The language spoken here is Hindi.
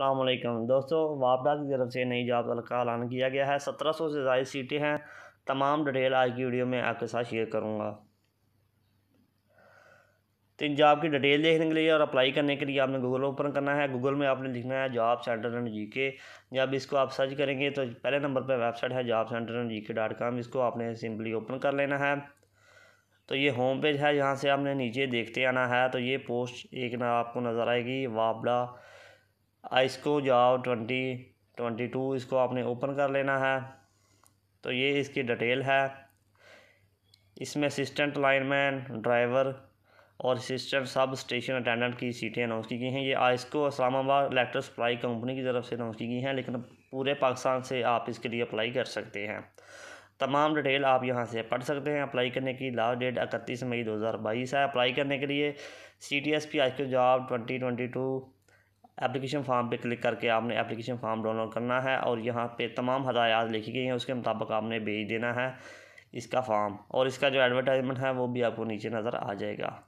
अल्लाम दोस्तों वापडा की तरफ से नई जॉब का ऐलान किया गया है सत्रह सौ से ज़ायद सीटें हैं तमाम डिटेल आज की वीडियो में आपके साथ शेयर करूँगा तो इन जॉब की डिटेल देखने के लिए और अप्लाई करने के लिए आपने गूगल ओपन करना है गूगल में आपने लिखना है जॉब सेंटर एंड जी के जब इसको आप सर्च करेंगे तो पहले नंबर पर वेबसाइट है जॉब सेंटर एंड जी के डॉट कॉम इसको आपने सिंपली ओपन कर लेना है तो ये होम पेज है जहाँ से आपने नीचे देखते आना है तो ये पोस्ट एक ना आपको नज़र आएगी वापडा इसको जाओ ट्वेंटी ट्वेंटी टू इसको आपने ओपन कर लेना है तो ये इसकी डिटेल है इसमें असिस्टेंट लाइनमैन ड्राइवर और असिस्टेंट सब स्टेशन अटेंडेंट की सीटें अनाउंस की गई हैं ये IESCO Islamabad electric supply company की तरफ से अनाउंस की गई हैं लेकिन पूरे पाकिस्तान से आप इसके लिए अप्लाई कर सकते हैं तमाम डिटेल आप यहाँ से पढ़ सकते हैं अप्लाई करने की लास्ट डेट इकतीस मई दो हज़ार बाईस है अप्लाई करने के लिए C T S P I job twenty twenty two application form पे क्लिक करके आपने एप्लीकेशन फॉर्म डाउनलोड करना है और यहाँ पे तमाम हदायत लिखी गई हैं उसके मुताबिक आपने भेज देना है इसका फॉर्म और इसका जो एडवर्टाइजमेंट है वो भी आपको नीचे नज़र आ जाएगा